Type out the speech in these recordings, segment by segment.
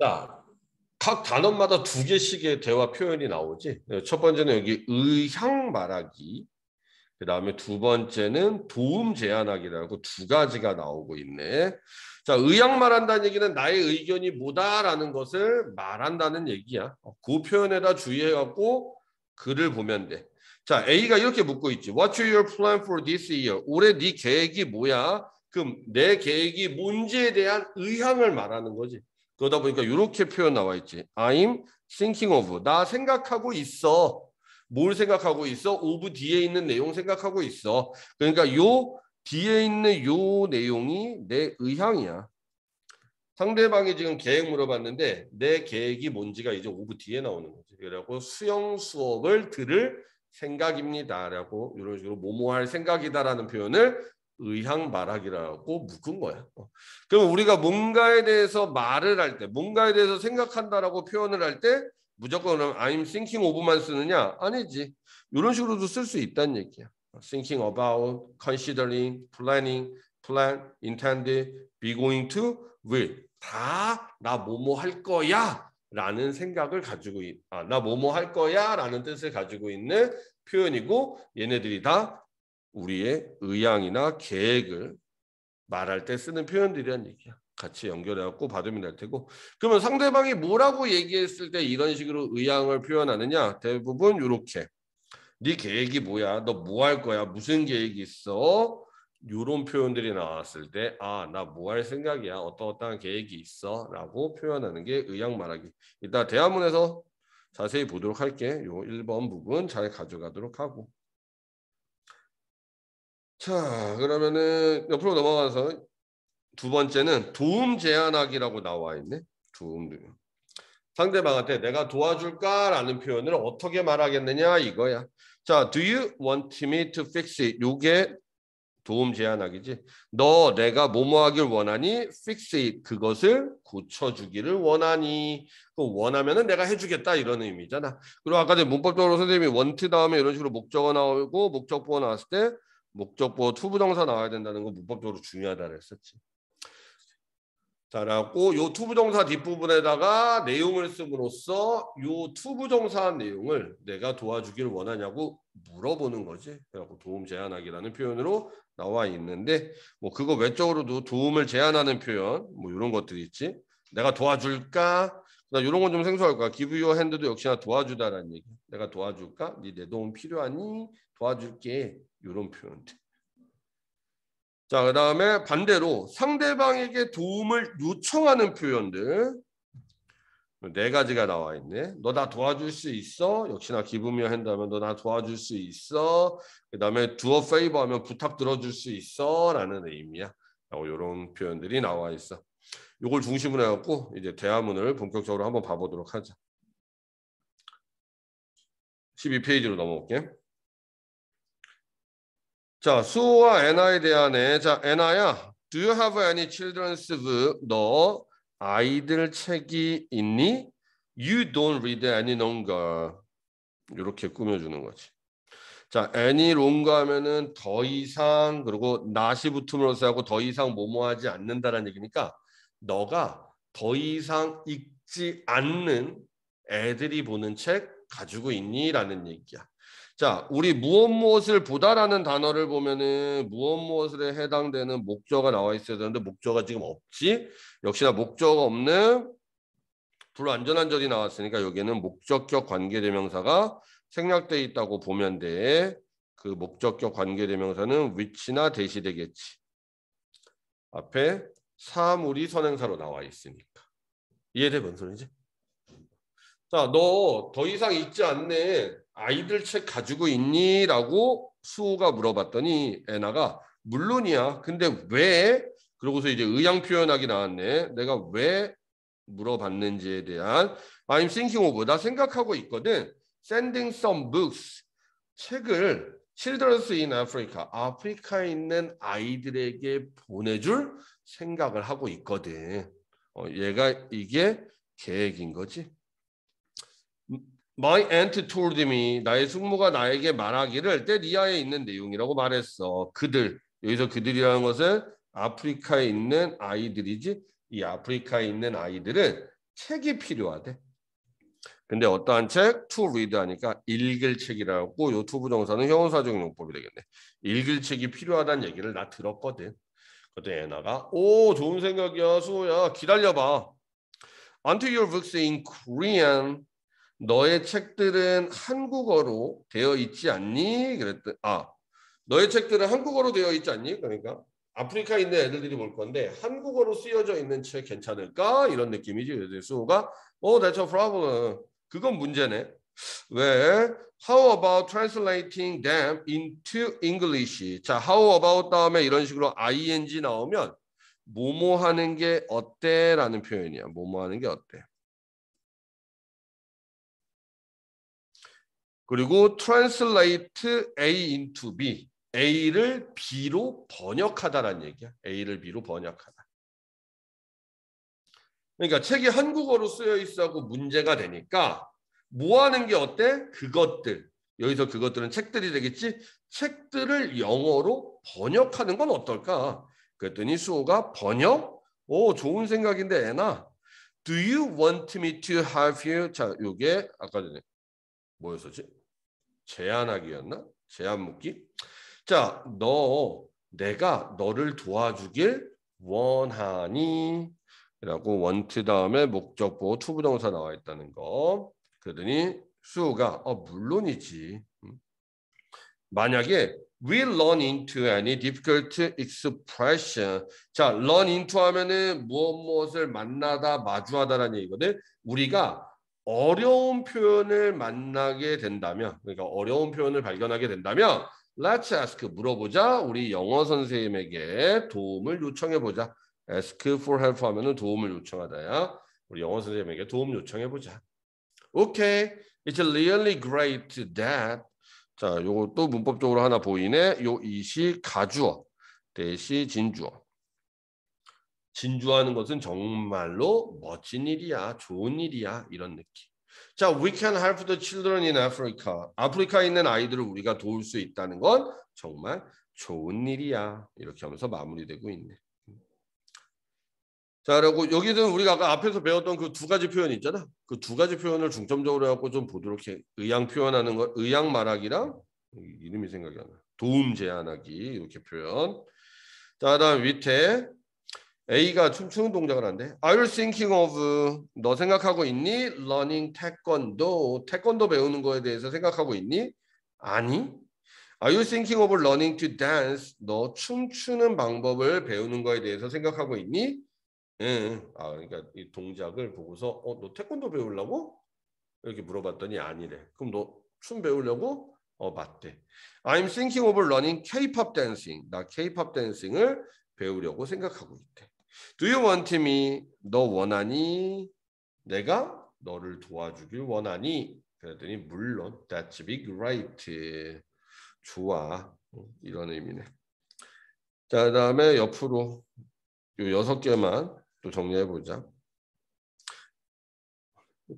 자, 각 단원마다 두 개씩의 대화 표현이 나오지. 첫 번째는 여기 의향 말하기. 그 다음에 두 번째는 도움 제안하기라고 두 가지가 나오고 있네. 자, 의향 말한다는 얘기는 나의 의견이 뭐다라는 것을 말한다는 얘기야. 어, 그 표현에다 주의해갖고 글을 보면 돼. 자, A가 이렇게 묻고 있지. What's your plan for this year? 올해 네 계획이 뭐야? 그럼 내 계획이 뭔지에 대한 의향을 말하는 거지. 그러다 보니까 이렇게 표현 나와 있지. I'm thinking of. 나 생각하고 있어. 뭘 생각하고 있어? of 뒤에 있는 내용 생각하고 있어. 그러니까 요 뒤에 있는 요 내용이 내 의향이야. 상대방이 지금 계획 물어봤는데 내 계획이 뭔지가 이제 오브 뒤에 나오는 거지. 그래고 수영 수업을 들을 생각입니다라고 이런 식으로 모모할 생각이다라는 표현을 의향 말하기라고 묶은 거야. 어. 그럼 우리가 뭔가에 대해서 말을 할 때, 뭔가에 대해서 생각한다라고 표현을 할 때 무조건 I'm thinking of만 쓰느냐? 아니지. 이런 식으로도 쓸 수 있다는 얘기야. Thinking about, considering, planning, plan, intended, be going to, will. 다 나 뭐뭐 할 거야. 라는 생각을 가지고 있, 아, 나 뭐뭐 할 거야 라는 뜻을 가지고 있는 표현이고 얘네들이 다 우리의 의향이나 계획을 말할 때 쓰는 표현들이란 얘기야. 같이 연결해갖고 받으면 될 테고. 그러면 상대방이 뭐라고 얘기했을 때 이런 식으로 의향을 표현하느냐? 대부분 이렇게. 네 계획이 뭐야? 너 뭐 할 거야? 무슨 계획이 있어? 이런 표현들이 나왔을 때아나 뭐 할 생각이야? 어떤 어떤 계획이 있어? 라고 표현하는 게 의향 말하기. 이따 대화문에서 자세히 보도록 할게. 요 1번 부분 잘 가져가도록 하고. 자, 그러면은 옆으로 넘어가서 두 번째는 도움 제안하기라고 나와 있네. 도움 상대방한테 내가 도와줄까라는 표현을 어떻게 말하겠느냐 이거야. 자, do you want me to fix it? 요게 도움 제안하기지. 너 내가 뭐뭐 하길 원하니? fix it. 그것을 고쳐 주기를 원하니. 그 원하면은 내가 해 주겠다 이런 의미잖아. 그리고 아까 전 문법적으로 선생님이 want 다음에 이런 식으로 목적어 나오고 목적보어 나왔을 때 목적부투부동사 나와야 된다는 건 문법적으로 중요하다고 했었지. 자라고 요 투부정사 뒷부분에다가 내용을 쓰므로써 요투부정사 내용을 내가 도와주기 원하냐고 물어보는 거지. 그래갖고 도움 제한하기라는 표현으로 나와 있는데 뭐 그거 외적으로도 도움을 제한하는 표현 뭐 이런 것들이 있지. 내가 도와줄까? 나 이런 건 좀 생소할 거야. 기브요 핸드도 역시나 도와주다라는 얘기. 내가 도와줄까? 네내 도움 필요하니 도와줄게. 이런 표현들. 자, 그 다음에 반대로 상대방에게 도움을 요청하는 표현들. 네 가지가 나와 있네. 너 나 도와줄 수 있어? 역시나 기부미 한다면 너 나 도와줄 수 있어? 그 다음에 두어 페이버 하면 부탁 들어줄 수 있어? 라는 의미야. 이런 표현들이 나와 있어. 이걸 중심으로 해갖고 이제 대화문을 본격적으로 한번 봐보도록 하자. 12페이지로 넘어올게. 자, 수호와 애나에 대한 애. 자, 애나야, do you have any children's book? 너 아이들 책이 있니? You don't read any longer. 이렇게 꾸며주는 거지. 자, any longer 하면은 더 이상 그리고 나시 붙음으로써 하고 더 이상 뭐뭐하지 않는다라는 얘기니까 너가 더 이상 읽지 않는 애들이 보는 책 가지고 있니라는 얘기야. 자, 우리 무엇 무엇을 보다라는 단어를 보면은 무엇 무엇에 해당되는 목적가 나와 있어야 되는데 목적가 지금 없지. 역시나 목적 없는 불완전한 절이 나왔으니까 여기는 에 목적격 관계대명사가 생략돼 있다고 보면 돼. 그 목적격 관계대명사는 위치나 대시 되겠지. 앞에 사물이 선행사로 나와 있으니까. 이해돼 뭔 소리지? 자, 너 더 이상 있지 않네. 아이들 책 가지고 있니? 라고 수호가 물어봤더니 애나가 물론이야. 근데 왜? 그러고서 이제 의양 표현하기 나왔네. 내가 왜 물어봤는지에 대한 I'm thinking of 나 생각하고 있거든. Sending some books 책을 c h i l d r e n in Africa 아프리카에 있는 아이들에게 보내줄 생각을 하고 있거든. 어, 얘가 이게 계획인 거지. 음, My aunt told me 나의 숙모가 나에게 말하기를 때리아에 있는 내용이라고 말했어. 그들 여기서 그들이라는 것은 아프리카에 있는 아이들이지. 이 아프리카에 있는 아이들은 책이 필요하대. 근데 어떠한 책? To read 하니까 읽을 책이라고 요 투부정사는 형용사적 용법이 되겠네. 읽을 책이 필요하다는 얘기를 나 들었거든. 그때 에나가 오 좋은 생각이야 수호야 기다려봐. Until your books in Korean 너의 책들은 한국어로 되어 있지 않니? 그랬더니 아 너의 책들은 한국어로 되어 있지 않니? 그러니까 아프리카에 있는 애들들이 볼 건데 한국어로 쓰여져 있는 책 괜찮을까? 이런 느낌이지. 그래 수호가 오 oh, that's a problem. 그건 문제네. 왜 how about translating them into English? 자, how about 다음에 이런 식으로 ing 나오면 뭐뭐 하는 게 어때라는 표현이야. 뭐뭐 하는 게 어때? 그리고 translate A into B. A를 B로 번역하다라는 얘기야. A를 B로 번역하다. 그러니까 책이 한국어로 쓰여 있어하고 문제가 되니까 뭐하는게 어때? 그것들. 여기서 그것들은 책들이 되겠지? 책들을 영어로 번역하는 건 어떨까? 그랬더니 수호가 번역? 오, 좋은 생각인데 애나. Do you want me to have you? 자, 요게 아까 전에 뭐였었지? 제안하기였나? 제안 묻기? 자, 너 내가 너를 도와주길 원하니? 라고 want 다음에 목적보 투부정사 나와 있다는 거. 그러니 수호가 어, 물론이지. 음. 만약에 we r n into any difficult expression. 자, r n into 하면은 무엇 무엇을 만나다 마주하다라는 얘기거든. 우리가 어려운 표현을 만나게 된다면, 그러니까 어려운 표현을 발견하게 된다면, let's ask 물어보자. 우리 영어 선생님에게 도움을 요청해 보자. ask for help 하면은 도움을 요청하다야. 우리 영어 선생님에게 도움 요청해 보자. Okay, it's really great that. 자, 요것도 문법적으로 하나 보이네. 요 이시 가주어 대시 진주어. 진주하는 것은 정말로 멋진 일이야, 좋은 일이야 이런 느낌. 자, we can help the children in Africa. 아프리카에 있는 아이들을 우리가 도울 수 있다는 건 정말 좋은 일이야. 이렇게 하면서 마무리되고 있네. 자, 그리고 여기는 우리가 아까 앞에서 배웠던 그 두 가지 표현 있잖아. 그 두 가지 표현을 중점적으로 해갖고 좀 보도록 해. 의향 표현하는 것, 의향 말하기랑 이름이 생각이 안 나. 도움 제안하기 이렇게 표현. 자, 다음 밑에 A가 춤추는 동작을 한대. Are you thinking of? 너 생각하고 있니? Learning 태권도. 태권도 배우는 거에 대해서 생각하고 있니? 아니. Are you thinking of learning to dance? 너 춤추는 방법을 배우는 거에 대해서 생각하고 있니? 예, 예. 아 그러니까 이 동작을 보고서 어너 태권도 배우려고 이렇게 물어봤더니 아니래. 그럼 너 춤 배우려고? 어 맞대. I'm thinking of learning K-pop dancing. 나 K-pop d a n c i n g 을 배우려고 생각하고 있대. Do you want me? 너 원하니? 내가 너를 도와주길 원하니? 그랬더니 물론 that's big right. 좋아. 이런 의미네. 자, 그다음에 옆으로 요 여섯 개만 또 정리해 보자.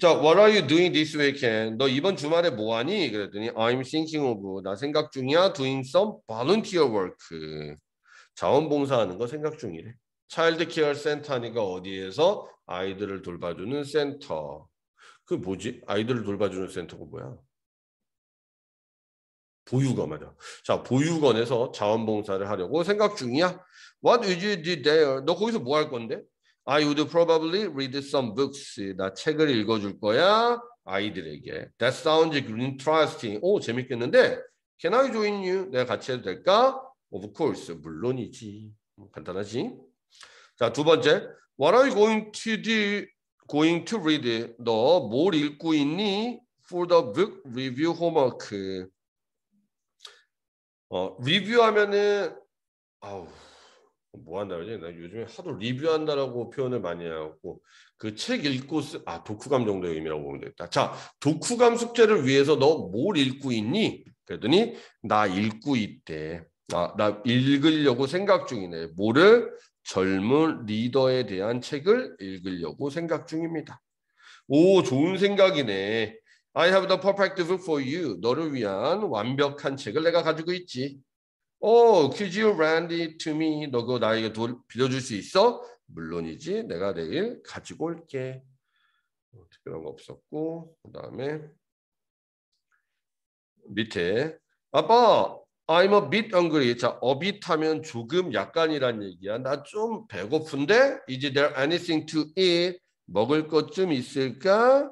자, what are you doing this weekend? 너 이번 주말에 뭐 하니? 그랬더니 I'm thinking of 나 생각 중이야 doing some volunteer work. 자원봉사하는 거 생각 중이래. 차일드 케어 센터니까 어디에서 아이들을 돌봐주는 센터. 그 뭐지? 아이들을 돌봐주는 센터가 뭐야? 보육원 말이 자, 보육원에서 자원봉사를 하려고 생각 중이야. What would you do there? 너 거기서 뭐 할 건데? I would probably read some books. 나 책을 읽어줄 거야. 아이들에게. That sounds interesting. 오, 재밌겠는데. Can I join you? 내가 같이 해도 될까? Of course. 물론이지. 간단하지? 자, 두 번째. What are you going to do? Going to read. 너 뭘 읽고 있니? For the book review homework. 어, 리뷰하면은 아우 뭐 한다 그러지? 나 요즘에 하도 리뷰한다라고 표현을 많이 하고 그 책 읽고 쓰... 아 독후감 정도의 의미라고 보면 되겠다. 자 독후감 숙제를 위해서 너 뭘 읽고 있니? 그랬더니 나 읽고 있대. 아, 나 읽으려고 생각 중이네. 뭐를 젊은 리더에 대한 책을 읽으려고 생각 중입니다. 오 좋은 생각이네. I have the perfect book for you. 너를 위한 완벽한 책을 내가 가지고 있지. 오, oh, could you lend it to me? 너그 나에게 도, 빌려줄 수 있어? 물론이지. 내가 내일 가지고 올게. 뭐, 특별한 거 없었고 그 다음에 밑에 아빠 I'm a bit hungry. 자, a bit 하면 조금 약간이란 얘기야. 나 좀 배고픈데? Is there anything to eat? 먹을 것 좀 있을까?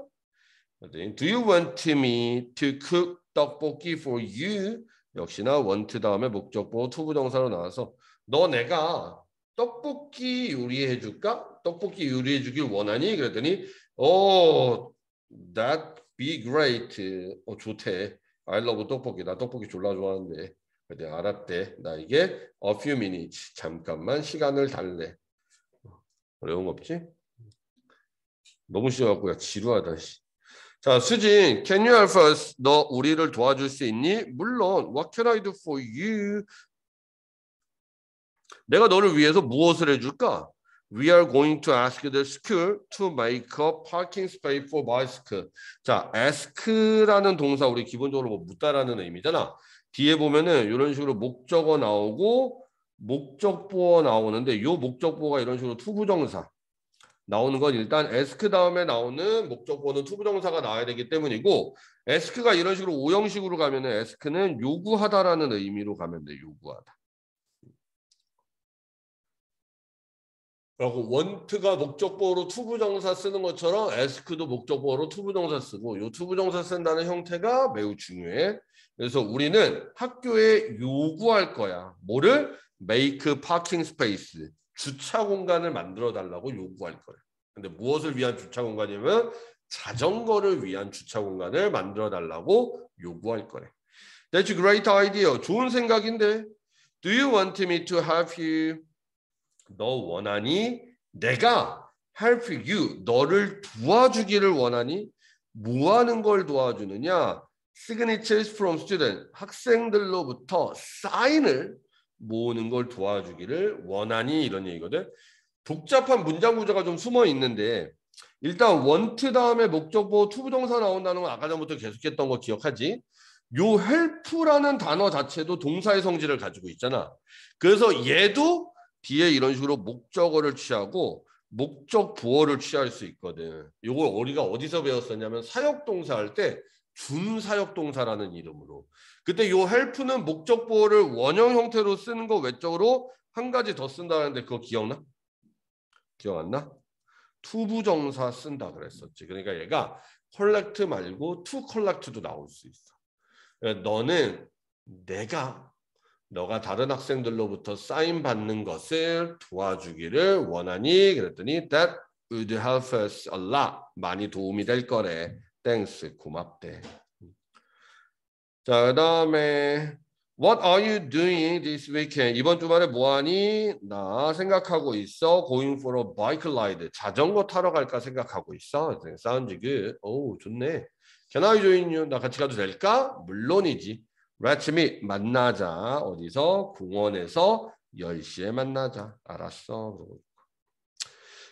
Do you want me to cook 떡볶이 for you? 역시나 원트 다음에 목적보 투부정사로 나와서 너 내가 떡볶이 요리해 줄까? 떡볶이 요리해 주길 원하니? 그랬더니 어 that be great 어 좋대 I love 떡볶이 나 떡볶이 졸라 좋아하는데 그때 알았대 나에게 a few minutes 잠깐만 시간을 달래 어, 어려운 거 없지? 너무 쉬워갖고 야 지루하다 씨. 자, 수진, can you help us? 너 우리를 도와줄 수 있니? 물론, what can I do for you? 내가 너를 위해서 무엇을 해줄까? We are going to ask the school to make a parking space for bicycle. 자, ask라는 동사 우리 기본적으로 뭐 묻다라는 의미잖아. 뒤에 보면은 이런 식으로 목적어 나오고 목적보어 나오는데 요 목적보어가 이런 식으로 투부정사. 나오는 건 일단 에스크 다음에 나오는 목적보는 투부정사가 나와야 되기 때문이고 에스크가 이런 식으로 오형식으로 가면 은 에스크는 요구하다라는 의미로 가면 돼 요구하다. 그리고 원트가 목적보로 투부정사 쓰는 것처럼 에스크도 목적보로 투부정사 쓰고 요 투부정사 쓴다는 형태가 매우 중요해. 그래서 우리는 학교에 요구할 거야. 뭐를? make parking space. 주차 공간을 만들어 달라고 요구할 거예요. 근데 무엇을 위한 주차 공간이면 자전거를 위한 주차 공간을 만들어 달라고 요구할 거래. That's a great idea. 좋은 생각인데. Do you want me to help you? 너 원하니? 내가 help you. 너를 도와주기를 원하니? 뭐 하는 걸 도와주느냐? Signatures from student. 학생들로부터 사인을 모으는 걸 도와주기를 원하니 이런 얘기거든. 복잡한 문장 구조가 좀 숨어 있는데 일단 원트 다음에 목적보 투부동사 나온다는 건 아까 전부터 계속했던 거 기억하지? 요 헬프라는 단어 자체도 동사의 성질을 가지고 있잖아. 그래서 얘도 뒤에 이런 식으로 목적어를 취하고 목적 부어를 취할 수 있거든. 요걸 우리가 어디서 배웠었냐면 사역 동사 할때 준사역 동사라는 이름으로 그때 요 헬프는 목적 보호를 원형 형태로 쓰는 거 외적으로 한 가지 더 쓴다는데 그거 기억나? 기억 안 나? 투부정사 쓴다 그랬었지. 그러니까 얘가 컬렉트 말고 투 컬렉트도 나올 수 있어. 그러니까 너는 내가 너가 다른 학생들로부터 사인 받는 것을 도와주기를 원하니 그랬더니 that would help us a lot 많이 도움이 될 거래. 땡스 고맙대. 자, 그다음에 What are you doing this weekend? 이번 주말에 뭐 하니? 나 생각하고 있어. Going for a bike ride. 자전거 타러 갈까 생각하고 있어. 네, sounds good. 오, 좋네. Can I join you? 나 같이 가도 될까? 물론이지. Let's meet. 만나자. 어디서? 공원에서 10시에 만나자. 알았어.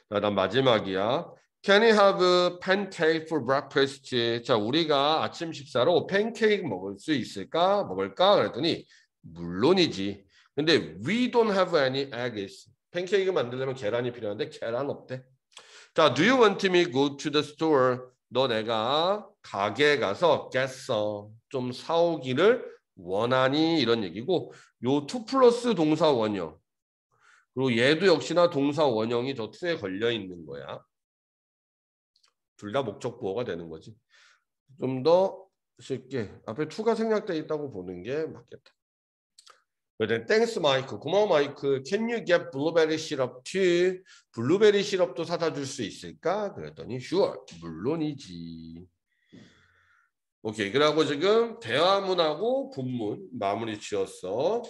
그다음 마지막이야. Can you have a pancake for breakfast? 자, 우리가 아침 식사로 팬케이크 먹을 수 있을까? 먹을까? 그랬더니 물론이지. 근데 we don't have any eggs. 팬케이크 만들려면 계란이 필요한데 계란 없대. 자, do you want me go to the store? 너 내가 가게에 가서 get some 좀 사오기를 원하니 이런 얘기고 요2 플러스 동사 원형 그리고 얘도 역시나 동사 원형이 저2에 걸려 있는 거야. 둘다 목적 부호가 되는 거지. 좀 더 쉽게 앞에 투가 생략되어 있다고 보는 게 맞겠다. 그다음 땡스 마이크 고마워 마이크 can you get blueberry syrup too? 블루베리 시럽도 사다 줄 수 있을까? 그랬더니 sure 물론이지. 오케이 그러고 지금 대화문하고 본문 마무리 지었어.